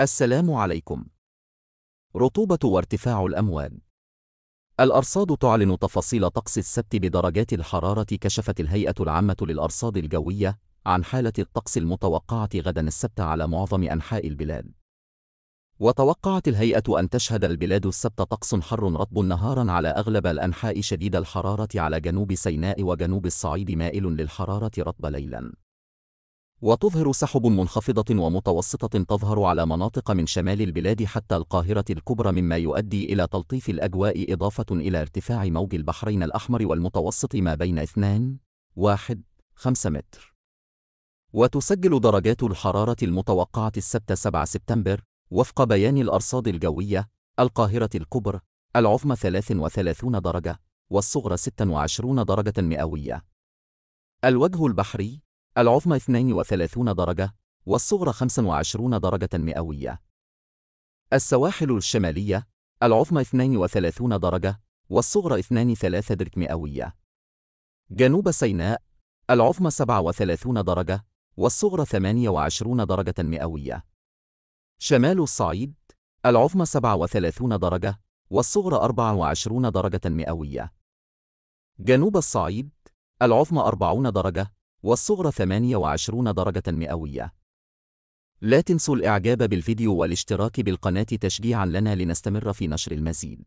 السلام عليكم. رطوبة وارتفاع الأمواج. الأرصاد تعلن تفاصيل طقس السبت بدرجات الحرارة كشفت الهيئة العامة للأرصاد الجوية عن حالة الطقس المتوقعة غدا السبت على معظم أنحاء البلاد. وتوقعت الهيئة أن تشهد البلاد السبت طقس حر رطب نهارا على أغلب الأنحاء شديد الحرارة على جنوب سيناء وجنوب الصعيد مائل للحرارة رطب ليلا. وتظهر سحب منخفضة ومتوسطة تظهر على مناطق من شمال البلاد حتى القاهرة الكبرى مما يؤدي إلى تلطيف الأجواء إضافة إلى ارتفاع موج البحرين الأحمر والمتوسط ما بين 2 1 5 متر وتسجل درجات الحرارة المتوقعة السبت 7 سبتمبر وفق بيان الأرصاد الجوية القاهرة الكبرى العظمى 33 درجة والصغرى 26 درجة مئوية الوجه البحري العظمى 32 درجة والصغرى 25 درجة مئوية. السواحل الشمالية العظمى 32 درجة والصغرى 23 درك مئوية. جنوب سيناء العظمى 37 درجة والصغرى 28 درجة مئوية. شمال الصعيد العظمى 37 درجة والصغرى 24 درجة مئوية. جنوب الصعيد العظمى 40 درجة والصغرى 28 درجة مئوية. لا تنسوا الإعجاب بالفيديو والاشتراك بالقناة تشجيعا لنا لنستمر في نشر المزيد